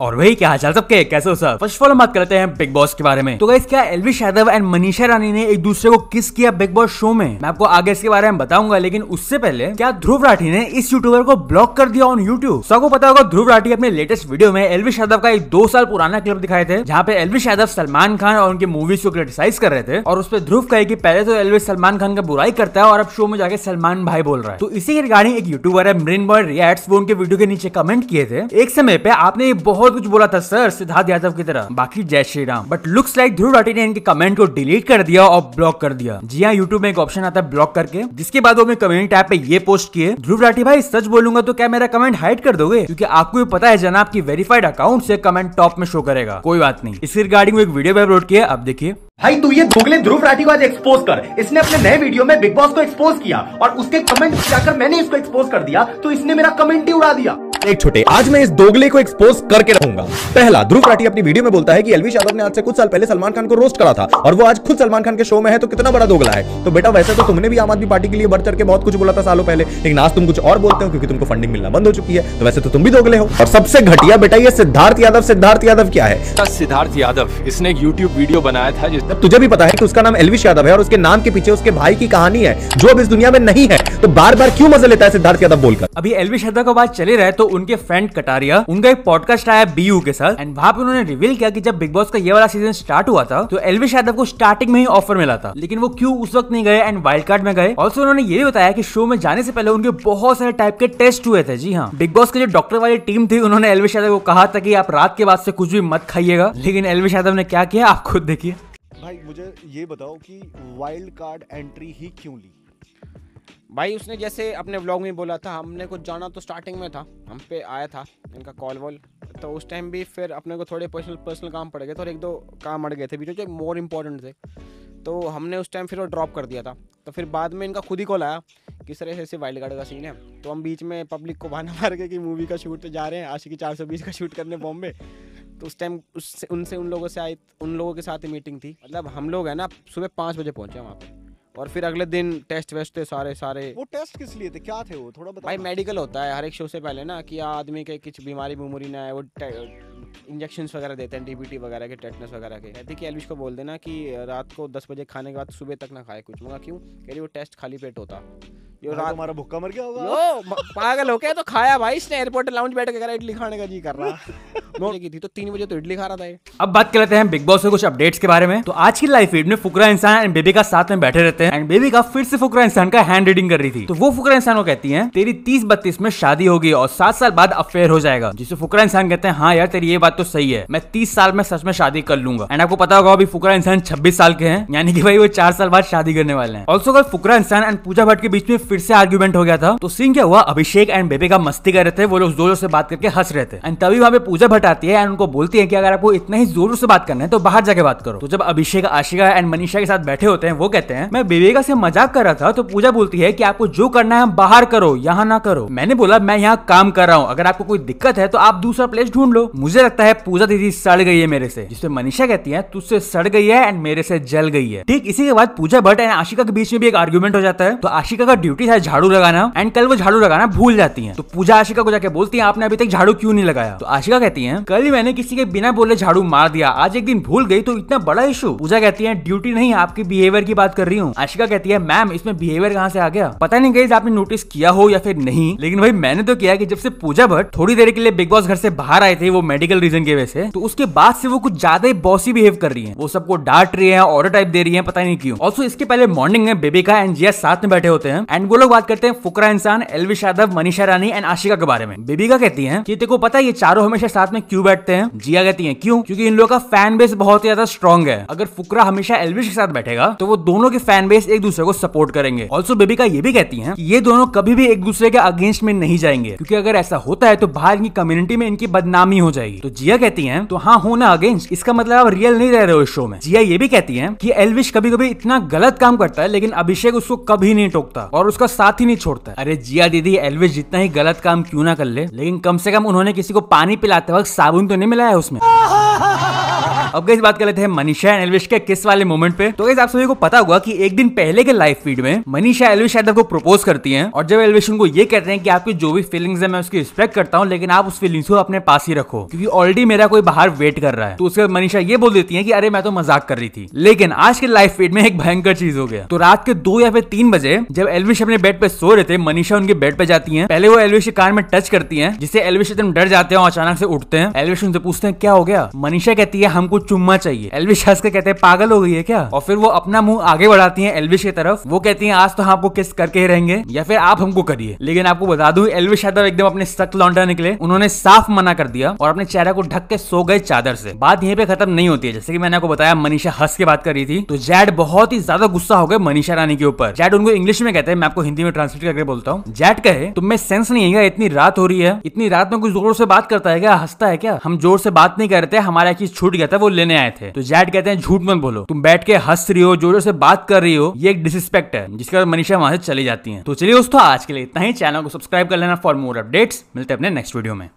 और वही क्या हाल चाल सबके कैसे हो सर फर्स्ट ऑफ ऑल बात करते हैं बिग बॉस के बारे में तो गाइस क्या एलविश यादव एंड मनीषा रानी ने एक दूसरे को किस किया बिग बॉस शो में मैं आपको आगे इसके बारे में बताऊंगा लेकिन उससे पहले क्या ध्रुव राठी ने इस यूट्यूबर को ब्लॉक कर दिया ऑन यूट्यूब सबको पता होगा ध्रुव राठी अपने लेटेस्ट वीडियो में एलविश यादव का एक दो साल पुराना क्लिप दिखाए थे जहाँ पे एलविश यादव सलमान खान और उनकी मूवीज को क्रिटिसाइज कर रहे थे और उस पर ध्रुव कहे की पहले तो एलविश सलमान खान का बुराई करता है और अब शो में जाकर सलमान भाई बोल रहा है तो इसी के रिगार्डिंग एक यूट्यूबर है मरीन बॉय रियाट्स वो उनके वीडियो के नीचे कमेंट किए थे एक समय पे आपने बहुत बहुत कुछ बोला था सर सिद्धार्थ यादव की तरह बाकी जय Shri Ram but looks like Dhruv Rathee ने इनके कमेंट को डिलीट कर दिया और ब्लॉक कर दिया जी हाँ यूट्यूब में एक ऑप्शन आता है ब्लॉक करके जिसके बाद वो अपने कमेंट ऐप पे ये पोस्ट किए ध्रुव राठी भाई सच बोलूंगा तो क्या मेरा कमेंट हाइड कर दोगे क्योंकि आपको भी पता है जनाब की वेरीफाइड अकाउंट से कमेंट टॉप में शो करेगा कोई बात नहीं इसी रिगार्डिंग एक वीडियो भी अपलोड किया आप देखिए भाई तू ये दोगले ध्रुव राठी को आज एक्सपोज कर इसने अपने नए वीडियो में बिग बॉस को एक्सपोज किया और उसके कमेंट जाकर मैंने इसको एक्सपोज कर दिया तो इसने मेरा कमेंट ही उड़ा दिया एक छोटे आज मैं इस दोगले को एक्सपोज करके रहूंगा पहला ध्रुव राठी अपनी वीडियो में बोलता है कि एलवी यादव ने आज से कुछ साल पहले सलमान खान को रोस्ट करा था और वो आज खुद सलमान खान के शो में है तो कितना बड़ा दोगला है तो बेटा वैसे तो तुमने भी आम आदमी पार्टी के लिए बढ़ चढ़ के बहुत कुछ बोला था सालों पहले लेकिन आज तुम कुछ और बोलते हो क्योंकि तुमको फंडिंग मिलना बंद हो चुकी है तो वैसे तो तुम भी दोगले हो और सबसे घटिया बेटा ये सिद्धार्थ यादव सिद्धार्थ यादव क्या है सिद्धार्थ यादव इसने एक यूट्यूब वीडियो बनाया था जिस तुझे भी पता है कि उसका नाम एलविश यादव है और उसके नाम के पीछे उसके भाई की कहानी है जो अब इस दुनिया में नहीं है तो बार बार क्यों मजा लेता है सिद्धार्थ यादव बोलकर अभी एलविश यादव का बात चले रहे तो उनके फ्रेंड कटारिया उनका एक पॉडकास्ट आया बी के साथ एंड वहाँ पे उन्होंने रिवील किया कि जब बिग बॉस का ये वाला सीजन स्टार्ट हुआ था तो एलविश यादव को स्टार्टिंग में ही ऑफर मिला था लेकिन वो क्यों उस वक्त नहीं गए एंड वाइल्ड कार्ड में गए ऑल्सो उन्होंने ये भी बताया कि शो में जाने से पहले उनके बहुत सारे टाइप के टेस्ट हुए थे जी हाँ बिग बॉस के जो डॉक्टर वाली टीम थी उन्होंने एलविश यादव को कहा था कि आप रात के बाद से कुछ भी मत खाइएगा लेकिन एलविश यादव ने क्या किया आप खुद देखिए भाई मुझे ये बताओ कि वाइल्ड कार्ड एंट्री ही क्यों ली भाई उसने जैसे अपने व्लॉग में बोला था हमने कुछ जाना तो स्टार्टिंग में था हम पे आया था इनका कॉल वॉल तो उस टाइम भी फिर अपने को थोड़े पर्सनल पर्सनल काम पड़ गए थे और एक दो काम अड़ गए थे बीच में जो मोर इम्पॉर्टेंट थे तो हमने उस टाइम फिर वो ड्रॉप कर दिया था तो फिर बाद में इनका खुद ही कॉल आया कि सर ऐसे ऐसे वाइल्ड गार्ड का सीन है तो हम बीच में पब्लिक को बहाना मार गए कि मूवी का शूट तो जा रहे हैं आशी की चार सौ बीस का शूट करने बॉम्बे तो उस टाइम उससे उनसे उन लोगों से आई उन लोगों के साथ ही मीटिंग थी मतलब हम लोग हैं ना सुबह पाँच बजे पहुँचे वहाँ पर और फिर अगले दिन टेस्ट वेस्ट थे सारे सारे वो टेस्ट किस लिए थे क्या थे वो थोड़ा बता भाई मेडिकल होता है हर एक शो से पहले ना कि आदमी के कुछ बीमारी बीमारी ना है वो इंजेक्शन वगैरह देते हैं डीबीटी वगैरह के टेटनस वगैरह के कहते कि एलविश को बोल देना कि रात को दस बजे खाने के बाद सुबह तक ना खाए कुछ मगर क्यों कह रही वो टेस्ट खाली पेट होता यो रात मर गया होगा यो पागल हो गया तो खाया भाई इसने एयरपोर्ट लाउंज बैठ के इडली खाने का जी कर रहा की थी तो तीन बजे तो इडली खा रहा था अब बात कर लेते हैं बिग बॉस में कुछ अपडेट्स के बारे में तो आज की लाइफ फीड में फुकरा इंसान एंड बेबी का साथ में बैठे रहते हैं एंड बेबी का फिर से फुकरा इंसान का हैंड रीडिंग कर रही थी तो वो फुकरा इंसान को कहती है तेरी तीस बत्तीस में शादी होगी और सात साल बाद अफेयर हो जाएगा जिसे फुकरा इंसान कहते हैं हाँ यार तेरी ये बात तो सही है मैं तीस साल में सच में शादी कर लूंगा एंड आपको पता होगा अभी फुकरा इंसान छब्बीस साल के हैं यानी कि भाई वो चार साल बाद शादी करने वाले हैं ऑल्सो अगर फुकरा इंसान एंड पूजा भट्ट के बीच में फिर से आर्ग्यूमेंट हो गया था तो सीन क्या हुआ अभिषेक एंड बेबे का मस्ती कर रहे थे वो लोग जोर से बात करके हंस रहे थे एंड तभी वहाँ पे पूजा भट्ट आती है एंड उनको बोलती है कि अगर आपको इतना ही जोर से बात करना है तो बाहर जाके बात करो तो जब अभिषेक आशिका एंड मनीषा के साथ बैठे होते हैं वो कहते हैं मैं बेबेगा से मजाक कर रहा था तो पूजा बोलती है की आपको जो करना है बाहर करो यहाँ ना करो मैंने बोला मैं यहाँ काम कर रहा हूँ अगर आपको कोई दिक्कत है तो आप दूसरा प्लेस ढूंढ लो मुझे लगता है पूजा दीदी सड़ गई है मेरे से जिसमें मनीषा कहती है तुझसे सड़ गई है एंड मेरे से जल गई है ठीक इसी के बाद पूजा भट्ट एंड आशिका के बीच में भी एक आर्ग्यूमेंट हो जाता है तो आशिका का ड्यूटी ड्यूटी है झाड़ू लगाना एंड कल वो झाड़ू लगाना भूल जाती है तो पूजा आशिका को जाके बोलती है आपने अभी तक झाड़ू क्यों नहीं लगाया तो आशिका कहती है कल मैंने किसी के बिना बोले झाड़ू मार दिया आज एक दिन भूल गई तो इतना बड़ा इशू पूजा कहती है ड्यूटी नहीं आपकी बिहेवियर की बात कर रही हूँ आशिका कहती है मैम इसमें बिहेवियर कहाँ से आ गया पता नहीं गई आपने नोटिस किया हो या फिर नहीं लेकिन भाई मैंने तो किया कि जब से पूजा भट्ट थोड़ी देर के लिए बिग बॉस घर से बाहर आए थे वो मेडिकल रीजन की वजह से तो उसके बाद से वो कुछ ज्यादा ही बॉसी बिहेव कर रही है वो सबको डांट रही है ऑर्डर टाइप दे रही है पता नहीं क्यों ऑल्सो इसके पहले मॉर्निंग में बेबी का एंड जिया साथ में बैठे होते हैं एंड हम लोग बात करते हैं फुकरा इंसान एलविश यादव मनीषा रानी एंड आशिका के बारे में बेबीका कहती है की तेको पता है ये चारों हमेशा साथ में क्यों बैठते हैं जिया कहती है क्यों क्योंकि इन लोगों का फैन बेस बहुत ही ज्यादा स्ट्रॉन्ग है अगर फुकरा हमेशा एलविश के साथ बैठेगा तो वो दोनों के फैन बेस एक दूसरे को सपोर्ट करेंगे ऑल्सो बेबिका ये भी कहती है ये दोनों कभी भी एक दूसरे के अगेंस्ट में नहीं जाएंगे क्योंकि अगर ऐसा होता है तो बाहर की कम्युनिटी में इनकी बदनामी हो जाएगी तो जिया कहती है तो हाँ होना अगेंस्ट इसका मतलब आप रियल नहीं रह रहे हो शो में जिया ये भी कहती है कि एलविश कभी कभी इतना गलत काम करता है लेकिन अभिषेक उसको कभी नहीं टोकता और उस उसका साथ ही नहीं छोड़ता अरे जिया दीदी एलविश जितना ही गलत काम क्यों ना कर ले लेकिन कम से कम उन्होंने किसी को पानी पिलाते वक्त साबुन तो नहीं मिलाया उसमें अब गई बात कर लेते हैं मनीषा एंड एलविश के किस वाले मोमेंट पे तो आप सभी को पता हुआ कि एक दिन पहले के लाइव फीड में मनीषा एलविश यादव को प्रपोज करती है और जब एलविश उनको ये कहते हैं कि आपकी जो भी फीलिंग्स है मैं उसकी रिस्पेक्ट करता हूँ लेकिन आप उस फीलिंग्स को अपने पास ही रखो क्योंकि ऑलरेडी मेरा कोई बाहर वेट कर रहा है तो उसके बाद मनीषा ये बोल देती है कि अरे मैं तो मजाक कर रही थी लेकिन आज के लाइव फीड में एक भयंकर चीज हो गया तो रात के दो या फिर तीन बजे जब एलविश अपने बेड पे सो रहे थे मनीषा उनके बेड पे जाती है पहले वो एलविश कार में टच करती है जिससे एलविश एकदम डर जाते हैं और अचानक से उठते हैं एलविश उनसे पूछते हैं क्या हो गया मनीषा कहती है हमको को चुम्मा चाहिए एलविश हंस के कहते हैं पागल हो गई है क्या और फिर वो अपना मुंह आगे बढ़ाती है एलविश की तरफ वो कहती है आज तो हम आपको किस करके ही रहेंगे या फिर आप हमको करिए लेकिन आपको बता दू एलविश यादव एकदम अपने सख्त लौंडा निकले उन्होंने साफ मना कर दिया और अपने चेहरा को ढक के सो गए चादर से बात यहीं पे खत्म नहीं होती है जैसे कि मैंने आपको बताया मनीषा हंस के बात कर रही थी तो जैड बहुत ही ज्यादा गुस्सा हो गए मनीषा रानी के ऊपर जैड उनको इंग्लिश में कहते हैं मैं आपको हिंदी में ट्रांसलेट करके बोलता हूँ जैड कहे तुम्हें सेंस नहीं है इतनी रात हो रही है इतनी रात में कुछ जोर से बात करता है क्या हंसता है क्या हम जोर से बात नहीं करते हमारा चीज छूट गया था वो वो लेने आए थे तो जैड कहते हैं झूठ मत बोलो तुम बैठ के हंस रही हो जोर से बात कर रही हो ये एक डिसरिस्पेक्ट है जिसका मनीषा वहां से चली जाती है तो चलिए दोस्तों आज के लिए इतना ही चैनल को सब्सक्राइब कर लेना फॉर मोर अपडेट्स मिलते हैं अपने नेक्स्ट वीडियो में